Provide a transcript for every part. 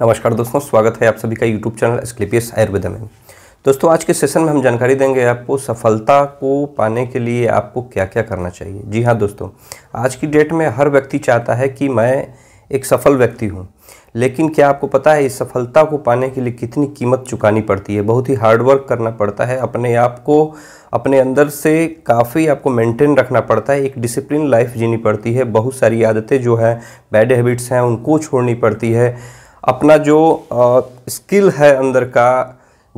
नमस्कार दोस्तों स्वागत है आप सभी का यूट्यूब चैनल एस्क्लिपियस आयुर्वेदा में दोस्तों आज के सेशन में हम जानकारी देंगे आपको सफलता को पाने के लिए आपको क्या क्या करना चाहिए जी हाँ दोस्तों आज की डेट में हर व्यक्ति चाहता है कि मैं एक सफल व्यक्ति हूँ लेकिन क्या आपको पता है इस सफलता को पाने के लिए कितनी कीमत चुकानी पड़ती है बहुत ही हार्डवर्क करना पड़ता है अपने आप को अपने अंदर से काफ़ी आपको मेंटेन रखना पड़ता है एक डिसिप्लिन लाइफ जीनी पड़ती है बहुत सारी आदतें जो है बैड हैबिट्स हैं उनको छोड़नी पड़ती है अपना जो स्किल है अंदर का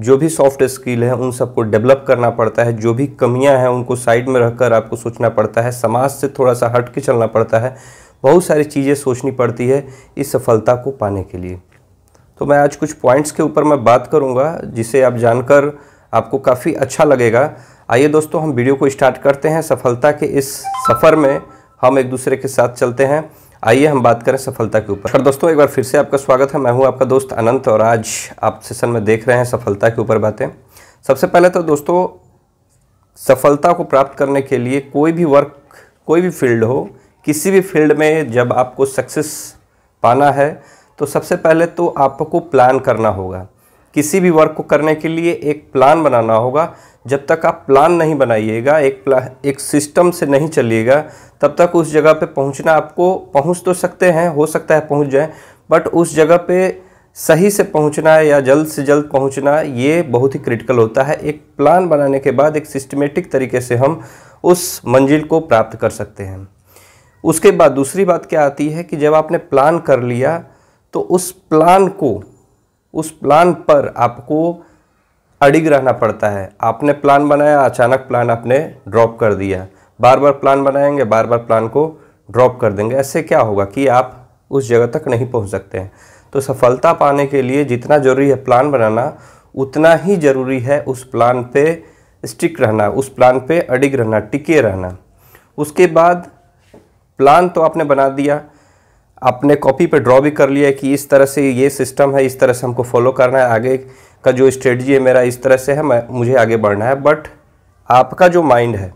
जो भी सॉफ्ट स्किल है उन सबको डेवलप करना पड़ता है जो भी कमियां हैं उनको साइड में रखकर आपको सोचना पड़ता है समाज से थोड़ा सा हट के चलना पड़ता है बहुत सारी चीज़ें सोचनी पड़ती है इस सफलता को पाने के लिए तो मैं आज कुछ पॉइंट्स के ऊपर मैं बात करूंगा जिसे आप जानकर आपको काफ़ी अच्छा लगेगा आइए दोस्तों हम वीडियो को स्टार्ट करते हैं सफलता के इस सफ़र में हम एक दूसरे के साथ चलते हैं आइए हम बात करें सफलता के ऊपर दोस्तों एक बार फिर से आपका स्वागत है मैं हूं आपका दोस्त अनंत और आज आप सेशन में देख रहे हैं सफलता के ऊपर बातें सबसे पहले तो दोस्तों सफलता को प्राप्त करने के लिए कोई भी वर्क कोई भी फील्ड हो किसी भी फील्ड में जब आपको सक्सेस पाना है तो सबसे पहले तो आपको प्लान करना होगा किसी भी वर्क को करने के लिए एक प्लान बनाना होगा जब तक आप प्लान नहीं बनाइएगा एक प्ला एक सिस्टम से नहीं चलिएगा तब तक उस जगह पे पहुंचना आपको पहुंच तो सकते हैं हो सकता है पहुंच जाएं बट उस जगह पे सही से पहुंचना या जल्द से जल्द पहुंचना ये बहुत ही क्रिटिकल होता है एक प्लान बनाने के बाद एक सिस्टमेटिक तरीके से हम उस मंजिल को प्राप्त कर सकते हैं उसके बाद दूसरी बात क्या आती है कि जब आपने प्लान कर लिया तो उस प्लान को उस प्लान पर आपको अड़िग रहना पड़ता है आपने प्लान बनाया अचानक प्लान आपने ड्रॉप कर दिया बार बार प्लान बनाएंगे बार बार प्लान को ड्रॉप कर देंगे ऐसे क्या होगा कि आप उस जगह तक नहीं पहुंच सकते हैं तो सफलता पाने के लिए जितना ज़रूरी है प्लान बनाना उतना ही ज़रूरी है उस प्लान पे स्टिक रहना उस प्लान पे अडिग रहना टिके रहना उसके बाद प्लान तो आपने बना दिया आपने कॉपी पे ड्रॉ भी कर लिया कि इस तरह से ये सिस्टम है इस तरह से हमको फॉलो करना है आगे का जो स्ट्रेटजी है मेरा इस तरह से है मैं मुझे आगे बढ़ना है बट आपका जो माइंड है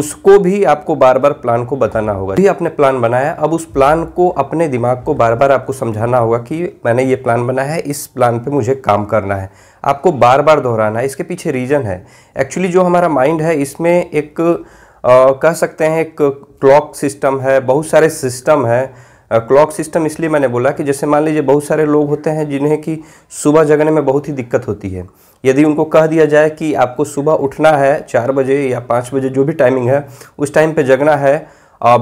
उसको भी आपको बार बार प्लान को बताना होगा भी आपने प्लान बनाया अब उस प्लान को अपने दिमाग को बार बार आपको समझाना होगा कि मैंने ये प्लान बनाया है इस प्लान पे मुझे काम करना है आपको बार बार दोहराना है इसके पीछे रीज़न है एक्चुअली जो हमारा माइंड है इसमें एक आ, कह सकते हैं एक क्लॉक सिस्टम है बहुत सारे सिस्टम हैं क्लॉक सिस्टम इसलिए मैंने बोला कि जैसे मान लीजिए बहुत सारे लोग होते हैं जिन्हें कि सुबह जगने में बहुत ही दिक्कत होती है यदि उनको कह दिया जाए कि आपको सुबह उठना है चार बजे या पाँच बजे जो भी टाइमिंग है उस टाइम पर जगना है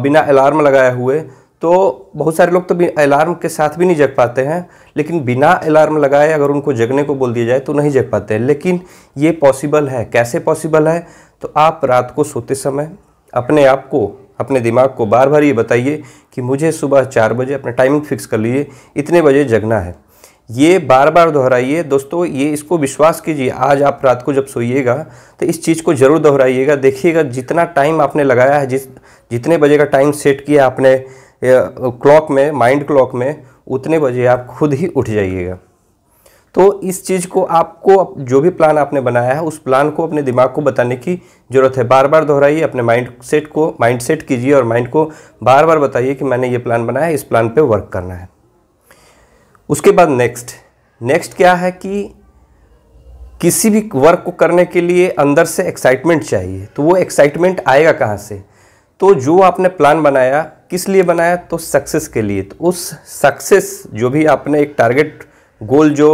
बिना अलार्म लगाए हुए तो बहुत सारे लोग तो अलार्म के साथ भी नहीं जग पाते हैं लेकिन बिना अलार्म लगाए अगर उनको जगने को बोल दिया जाए तो नहीं जग पाते हैं लेकिन ये पॉसिबल है कैसे पॉसिबल है तो आप रात को सोते समय अपने आप को अपने दिमाग को बार बार ये बताइए कि मुझे सुबह चार बजे अपना टाइमिंग फिक्स कर लीजिए इतने बजे जगना है ये बार बार दोहराइए दोस्तों ये इसको विश्वास कीजिए आज आप रात को जब सोइएगा तो इस चीज़ को ज़रूर दोहराइएगा देखिएगा जितना टाइम आपने लगाया है जिस जितने बजे का टाइम सेट किया आपने क्लॉक में माइंड क्लॉक में उतने बजे आप खुद ही उठ जाइएगा तो इस चीज़ को आपको जो भी प्लान आपने बनाया है उस प्लान को अपने दिमाग को बताने की ज़रूरत है बार बार दोहराइए अपने माइंड सेट को माइंड सेट कीजिए और माइंड को बार बार बताइए कि मैंने ये प्लान बनाया है इस प्लान पे वर्क करना है उसके बाद नेक्स्ट नेक्स्ट क्या है कि किसी भी वर्क को करने के लिए अंदर से एक्साइटमेंट चाहिए तो वो एक्साइटमेंट आएगा कहाँ से तो जो आपने प्लान बनाया किस लिए बनाया तो सक्सेस के लिए तो उस सक्सेस जो भी आपने एक टारगेट गोल जो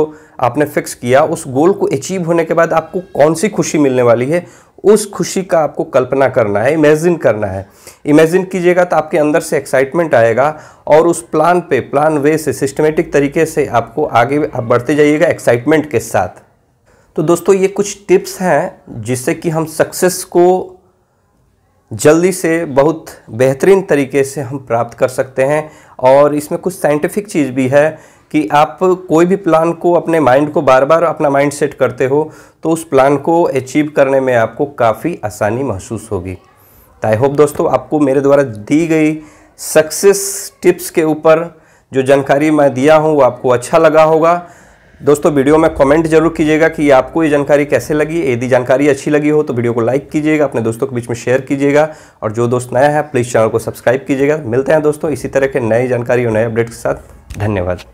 आपने फिक्स किया उस गोल को अचीव होने के बाद आपको कौन सी खुशी मिलने वाली है उस खुशी का आपको कल्पना करना है इमेजिन करना है इमेजिन कीजिएगा तो आपके अंदर से एक्साइटमेंट आएगा और उस प्लान पे प्लान वे से सिस्टमेटिक तरीके से आपको आगे आप बढ़ते जाइएगा एक्साइटमेंट के साथ तो दोस्तों ये कुछ टिप्स हैं जिससे कि हम सक्सेस को जल्दी से बहुत बेहतरीन तरीके से हम प्राप्त कर सकते हैं और इसमें कुछ साइंटिफिक चीज़ भी है कि आप कोई भी प्लान को अपने माइंड को बार बार अपना माइंड सेट करते हो तो उस प्लान को अचीव करने में आपको काफ़ी आसानी महसूस होगी तो आई होप दोस्तों आपको मेरे द्वारा दी गई सक्सेस टिप्स के ऊपर जो जानकारी मैं दिया हूँ वो आपको अच्छा लगा होगा दोस्तों वीडियो में कमेंट जरूर कीजिएगा कि आपको ये जानकारी कैसे लगी यदि जानकारी अच्छी लगी हो तो वीडियो को लाइक कीजिएगा अपने दोस्तों के बीच में शेयर कीजिएगा और जो दोस्त नया है प्लीज़ चैनल को सब्सक्राइब कीजिएगा मिलते हैं दोस्तों इसी तरह के नई जानकारी और नए अपडेट के साथ धन्यवाद